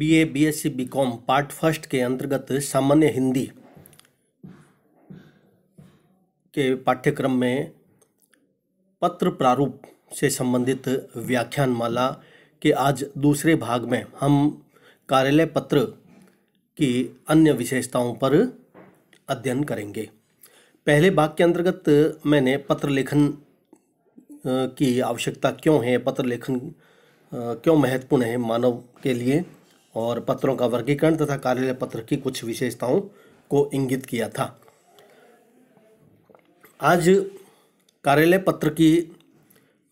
BA, BSc, BCom part first के अंतर्गत सामान्य हिंदी के पाठ्यक्रम में पत्र प्रारूप से संबंधित व्याख्यान माला के आज दूसरे भाग में हम कार्यालय पत्र की अन्य विशेषताओं पर अध्ययन करेंगे पहले भाग के अंतर्गत मैंने पत्र लेखन की आवश्यकता क्यों है पत्र लेखन क्यों महत्वपूर्ण है मानव के लिए और पत्रों का वर्गीकरण तथा कार्यालय पत्र की कुछ विशेषताओं को इंगित किया था आज कार्यालय पत्र की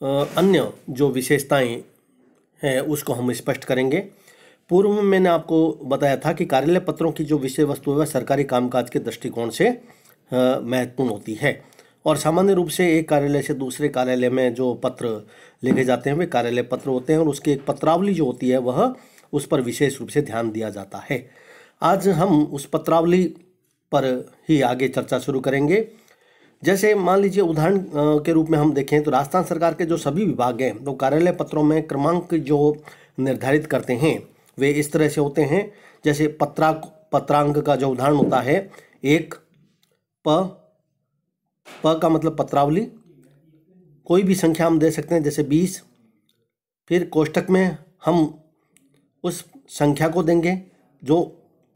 अन्य जो विशेषताएं हैं उसको हम स्पष्ट करेंगे पूर्व में मैंने आपको बताया था कि कार्यालय पत्रों की जो विषय वस्तु है वह सरकारी कामकाज के दृष्टिकोण से महत्वपूर्ण होती है और सामान्य रूप से एक कार्यालय से दूसरे कार्यालय में जो पत्र लिखे जाते हैं वे कार्यालय पत्र होते हैं और उसकी एक पत्रावली जो होती है वह उस पर विशेष रूप से ध्यान दिया जाता है आज हम उस पत्रावली पर ही आगे चर्चा शुरू करेंगे जैसे मान लीजिए उदाहरण के रूप में हम देखें तो राजस्थान सरकार के जो सभी विभाग हैं वो तो कार्यालय पत्रों में क्रमांक जो निर्धारित करते हैं वे इस तरह से होते हैं जैसे पत्रा पत्रांक का जो उदाहरण होता है एक प प का मतलब पत्रावली कोई भी संख्या हम दे सकते हैं जैसे बीस फिर कोष्टक में हम उस संख्या को देंगे जो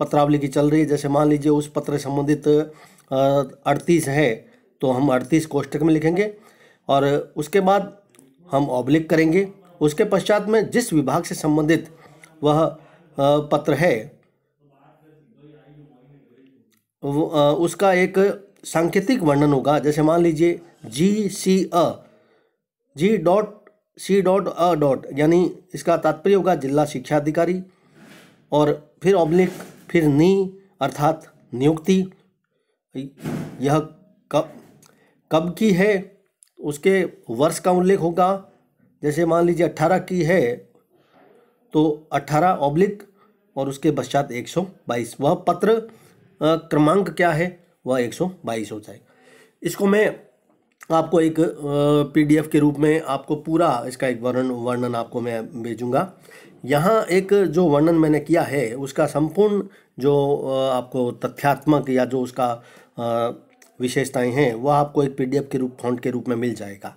पत्रावली की चल रही है जैसे मान लीजिए उस पत्र संबंधित अड़तीस है तो हम अड़तीस कोष्टक में लिखेंगे और उसके बाद हम ऑब्लिक करेंगे उसके पश्चात में जिस विभाग से संबंधित वह पत्र है उसका एक सांकेतिक वर्णन होगा जैसे मान लीजिए G C A G dot C dot A dot यानी इसका तात्पर्य होगा जिला शिक्षा अधिकारी और फिर ऑब्लिक फिर नी अर्थात नियुक्ति यह कब कब की है उसके वर्ष का उल्लेख होगा जैसे मान लीजिए अट्ठारह की है तो अट्ठारह ऑब्लिक और उसके पश्चात एक सौ बाईस वह पत्र क्रमांक क्या है वह एक सौ बाईस हो जाएगा इसको मैं आपको एक पीडीएफ के रूप में आपको पूरा इसका एक वर्णन वर्णन आपको मैं भेजूँगा यहाँ एक जो वर्णन मैंने किया है उसका संपूर्ण जो आपको तथ्यात्मक या जो उसका विशेषताएं हैं वह आपको एक पीडीएफ के रूप फॉन्ट के रूप में मिल जाएगा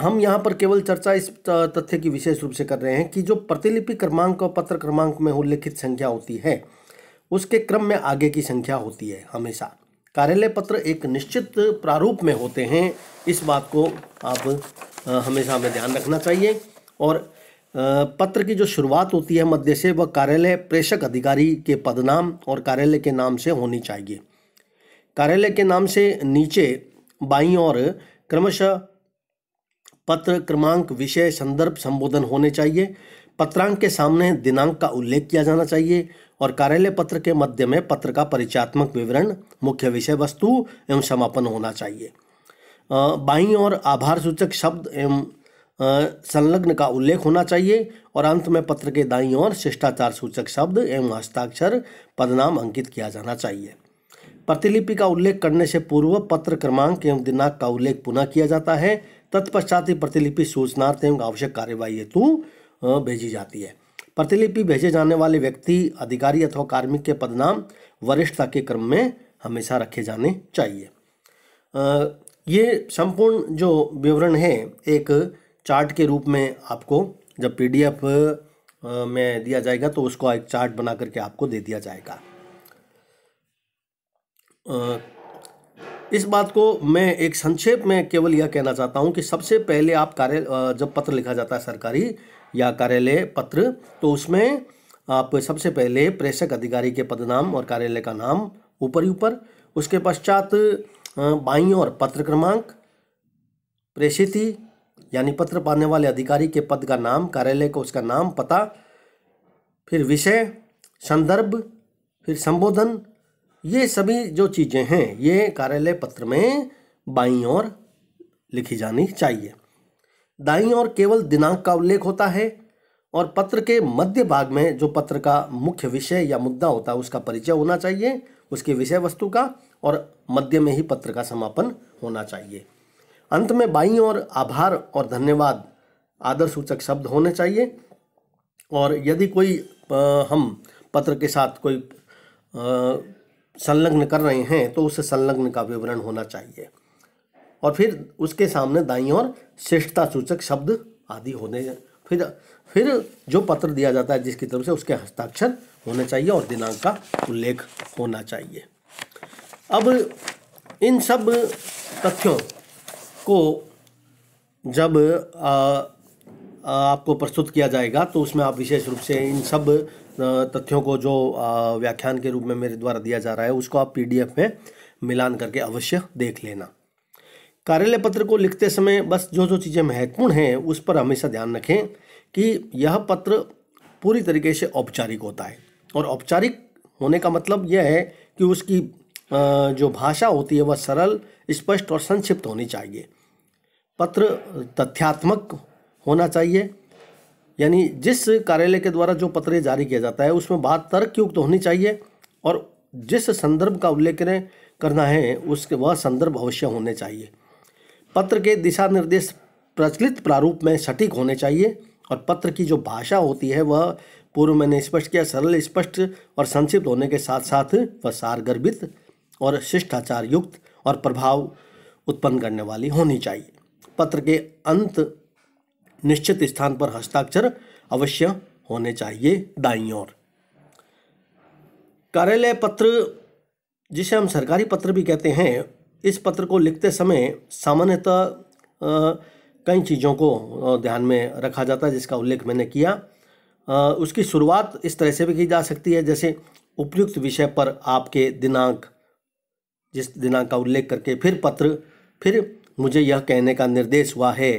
हम यहाँ पर केवल चर्चा इस तथ्य की विशेष रूप से कर रहे हैं कि जो प्रतिलिपि क्रमांक और पत्र क्रमांक में उल्लिखित संख्या होती है उसके क्रम में आगे की संख्या होती है हमेशा कार्यालय पत्र एक निश्चित प्रारूप में होते हैं इस बात को आप हमेशा हमें ध्यान रखना चाहिए और पत्र की जो शुरुआत होती है मध्य से वह कार्यालय प्रेषक अधिकारी के पदनाम और कार्यालय के नाम से होनी चाहिए कार्यालय के नाम से नीचे बाई और क्रमशः पत्र क्रमांक विषय संदर्भ संबोधन होने चाहिए पत्रांक के सामने दिनांक का उल्लेख किया जाना चाहिए और कार्यालय पत्र के मध्य में पत्र का परिचयात्मक विवरण मुख्य विषय वस्तु एवं समापन होना चाहिए बाई और आभार सूचक शब्द एवं संलग्न का उल्लेख होना चाहिए और अंत में पत्र के दाई और शिष्टाचार सूचक शब्द एवं हस्ताक्षर पदनाम अंकित किया जाना चाहिए प्रतिलिपि का उल्लेख करने से पूर्व पत्र क्रमांक एवं दिनांक का उल्लेख पुनः किया जाता है तत्पश्चात ही प्रतिलिपि सूचनार्थ एवं आवश्यक कार्यवाही हेतु भेजी जाती है प्रतिलिपि भेजे जाने वाले व्यक्ति अधिकारी अथवा कार्मिक के पदनाम वरिष्ठता के क्रम में हमेशा रखे जाने चाहिए ये संपूर्ण जो विवरण है एक चार्ट के रूप में आपको जब पीडीएफ में दिया जाएगा तो उसको एक चार्ट बना करके आपको दे दिया जाएगा इस बात को मैं एक संक्षेप में केवल यह कहना चाहता हूँ कि सबसे पहले आप कार्य जब पत्र लिखा जाता है सरकारी या कार्यालय पत्र तो उसमें आप सबसे पहले प्रेषक अधिकारी के पदनाम और कार्यालय का नाम ऊपर ही ऊपर उसके पश्चात बाई और पत्र क्रमांक प्रेषिति यानी पत्र पाने वाले अधिकारी के पद का नाम कार्यालय का उसका नाम पता फिर विषय संदर्भ फिर संबोधन ये सभी जो चीज़ें हैं ये कार्यालय पत्र में बाई और लिखी जानी चाहिए दाई ओर केवल दिनांक का उल्लेख होता है और पत्र के मध्य भाग में जो पत्र का मुख्य विषय या मुद्दा होता है उसका परिचय होना चाहिए उसके विषय वस्तु का और मध्य में ही पत्र का समापन होना चाहिए अंत में बाई और आभार और धन्यवाद आदर सूचक शब्द होने चाहिए और यदि कोई आ, हम पत्र के साथ कोई संलग्न कर रहे हैं तो उस संलग्न का विवरण होना चाहिए और फिर उसके सामने दाई और श्रेष्ठता सूचक शब्द आदि होने फिर फिर जो पत्र दिया जाता है जिसकी तरफ से उसके हस्ताक्षर होने चाहिए और दिनांक का उल्लेख होना चाहिए अब इन सब तथ्यों को जब आ, आपको प्रस्तुत किया जाएगा तो उसमें आप विशेष रूप से इन सब तथ्यों को जो व्याख्यान के रूप में मेरे द्वारा दिया जा रहा है उसको आप पीडीएफ में मिलान करके अवश्य देख लेना कार्यालय पत्र को लिखते समय बस जो जो चीज़ें महत्वपूर्ण हैं उस पर हमेशा ध्यान रखें कि यह पत्र पूरी तरीके से औपचारिक होता है और औपचारिक होने का मतलब यह है कि उसकी जो भाषा होती है वह सरल स्पष्ट और संक्षिप्त होनी चाहिए पत्र तथ्यात्मक होना चाहिए यानी जिस कार्यालय के द्वारा जो पत्र जारी किया जाता है उसमें बात तर्कयुक्त होनी चाहिए और जिस संदर्भ का उल्लेख करना है उसके वह संदर्भ अवश्य होने चाहिए पत्र के दिशा निर्देश प्रचलित प्रारूप में सटीक होने चाहिए और पत्र की जो भाषा होती है वह पूर्व मैंने स्पष्ट किया सरल स्पष्ट और संक्षिप्त होने के साथ साथ वह सारगर्भित और शिष्टाचार युक्त और प्रभाव उत्पन्न करने वाली होनी चाहिए पत्र के अंत निश्चित स्थान पर हस्ताक्षर अवश्य होने चाहिए दाई ओर कार्यालय पत्र जिसे हम सरकारी पत्र भी कहते हैं इस पत्र को लिखते समय सामान्यतः कई चीज़ों को ध्यान में रखा जाता है जिसका उल्लेख मैंने किया आ, उसकी शुरुआत इस तरह से भी की जा सकती है जैसे उपयुक्त विषय पर आपके दिनांक जिस दिनांक का उल्लेख करके फिर पत्र फिर मुझे यह कहने का निर्देश हुआ है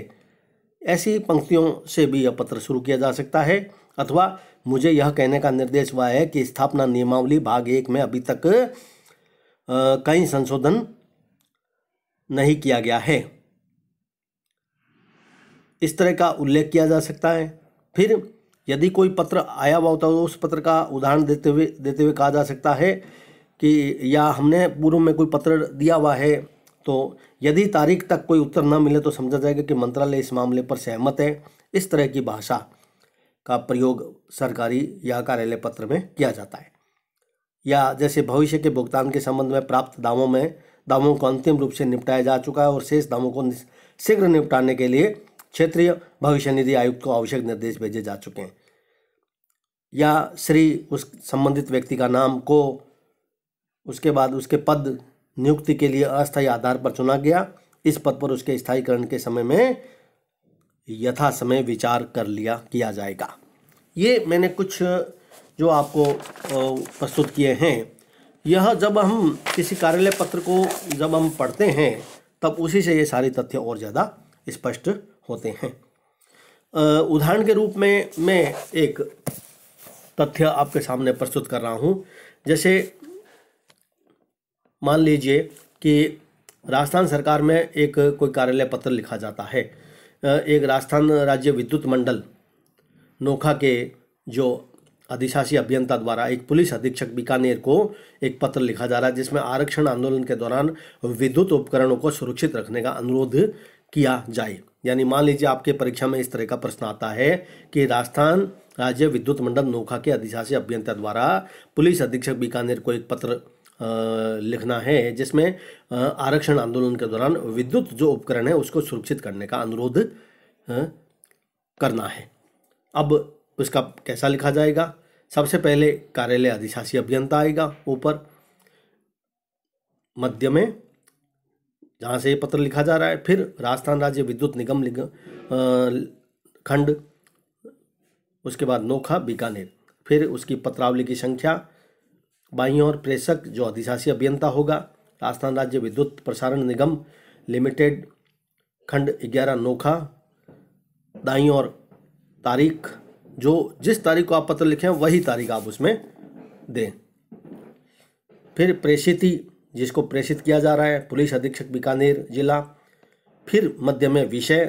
ऐसी पंक्तियों से भी यह पत्र शुरू किया जा सकता है अथवा मुझे यह कहने का निर्देश हुआ है कि स्थापना नियमावली भाग एक में अभी तक कई संशोधन नहीं किया गया है इस तरह का उल्लेख किया जा सकता है फिर यदि कोई पत्र आया हुआ होता है तो उस पत्र का उदाहरण देते हुए देते हुए कहा जा सकता है कि या हमने पूर्व में कोई पत्र दिया हुआ है तो यदि तारीख तक कोई उत्तर न मिले तो समझा जाएगा कि मंत्रालय इस मामले पर सहमत है इस तरह की भाषा का प्रयोग सरकारी या कार्यालय पत्र में किया जाता है या जैसे भविष्य के भुगतान के संबंध में प्राप्त दावों में दावों को अंतिम रूप से निपटाया जा चुका है और शेष दावों को शीघ्र निपटाने के लिए क्षेत्रीय भविष्य निधि आयुक्त को आवश्यक निर्देश भेजे जा चुके हैं या श्री उस संबंधित व्यक्ति का नाम को उसके बाद उसके पद नियुक्ति के लिए अस्थायी आधार पर चुना गया इस पद पर उसके स्थायीकरण के समय में यथा समय विचार कर लिया किया जाएगा ये मैंने कुछ जो आपको प्रस्तुत किए हैं यह जब हम किसी कार्यालय पत्र को जब हम पढ़ते हैं तब उसी से ये सारे तथ्य और ज़्यादा स्पष्ट होते हैं उदाहरण के रूप में मैं एक तथ्य आपके सामने प्रस्तुत कर रहा हूँ जैसे मान लीजिए कि राजस्थान सरकार में एक कोई कार्यालय पत्र लिखा जाता है एक राजस्थान राज्य विद्युत मंडल नोखा के जो अधिशासी अभियंता द्वारा एक पुलिस अधीक्षक बीकानेर को एक पत्र लिखा जा रहा है जिसमें आरक्षण आंदोलन के दौरान विद्युत उपकरणों को सुरक्षित रखने का अनुरोध किया जाए यानी मान लीजिए आपके परीक्षा में इस तरह का प्रश्न आता है कि राजस्थान राज्य विद्युत मंडल नोखा के अधिशासी अभियंता द्वारा पुलिस अधीक्षक बीकानेर को एक पत्र लिखना है जिसमें आरक्षण आंदोलन के दौरान विद्युत जो उपकरण है उसको सुरक्षित करने का अनुरोध करना है अब उसका कैसा लिखा जाएगा सबसे पहले कार्यालय अधिशासी अभियंता आएगा ऊपर मध्य में जहाँ से ये पत्र लिखा जा रहा है फिर राजस्थान राज्य विद्युत निगम खंड उसके बाद नोखा बीकानेर फिर उसकी पत्रावली की संख्या बाई और प्रेषक जो अधिशासी अभियंता होगा राजस्थान राज्य विद्युत प्रसारण निगम लिमिटेड खंड ग्यारह नोखा दाई और तारीख जो जिस तारीख को आप पत्र लिखें वही तारीख आप उसमें दें फिर प्रेषिति जिसको प्रेषित किया जा रहा है पुलिस अधीक्षक बीकानेर जिला फिर मध्य में विषय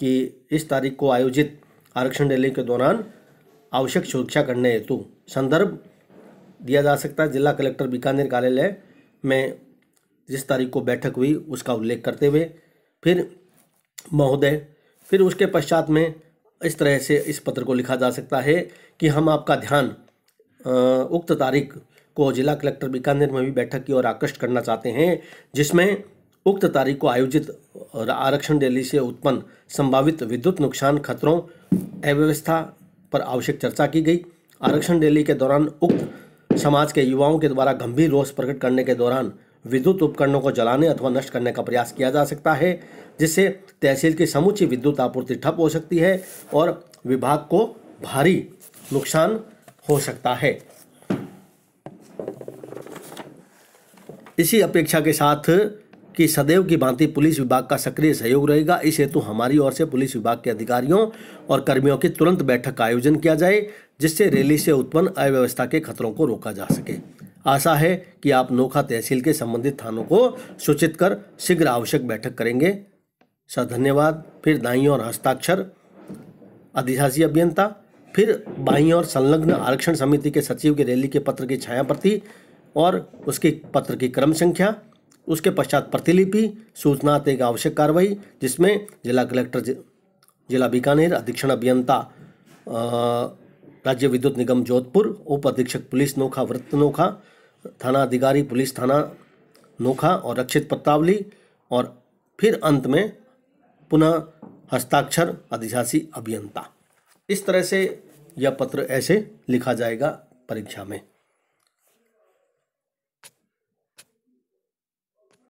कि इस तारीख को आयोजित आरक्षण रैली के दौरान आवश्यक सुरक्षा करने हेतु संदर्भ दिया जा सकता है जिला कलेक्टर बीकानेर कार्यालय में जिस तारीख को बैठक हुई उसका उल्लेख करते हुए फिर महोदय फिर उसके पश्चात में इस तरह से इस पत्र को लिखा जा सकता है कि हम आपका ध्यान उक्त तारीख को जिला कलेक्टर बीकानेर में भी बैठक की ओर आकृष्ट करना चाहते हैं जिसमें उक्त तारीख को आयोजित आरक्षण रैली से उत्पन्न संभावित विद्युत नुकसान खतरों अव्यवस्था पर आवश्यक चर्चा की गई आरक्षण रैली के दौरान उक्त समाज के युवाओं के द्वारा गंभीर रोष प्रकट करने के दौरान विद्युत उपकरणों को जलाने अथवा नष्ट करने का प्रयास किया जा सकता है जिससे तहसील की समूची विद्युत आपूर्ति ठप हो सकती है और विभाग को भारी नुकसान हो सकता है इसी अपेक्षा के साथ कि सदैव की भांति पुलिस विभाग का सक्रिय सहयोग रहेगा इस हेतु हमारी ओर से पुलिस विभाग के अधिकारियों और कर्मियों की तुरंत बैठक का आयोजन किया जाए जिससे रैली से उत्पन्न अव्यवस्था के खतरों को रोका जा सके आशा है कि आप नोखा तहसील के संबंधित थानों को सूचित कर शीघ्र आवश्यक बैठक करेंगे सर धन्यवाद फिर दाई और हस्ताक्षर अधिशासी अभियंता फिर बाई और संलग्न आरक्षण समिति के सचिव की रैली के पत्र की छाया प्रति और उसके पत्र की क्रम संख्या उसके पश्चात प्रतिलिपि सूचना एक आवश्यक कार्रवाई जिसमें जिला कलेक्टर जिला बीकानेर अधीक्षण अभियंता राज्य विद्युत निगम जोधपुर उप अधीक्षक पुलिस नोखा वृत्त नोखा थाना अधिकारी पुलिस थाना नोखा और रक्षित पत्तावली और फिर अंत में पुनः हस्ताक्षर अधिशासी अभियंता इस तरह से यह पत्र ऐसे लिखा जाएगा परीक्षा में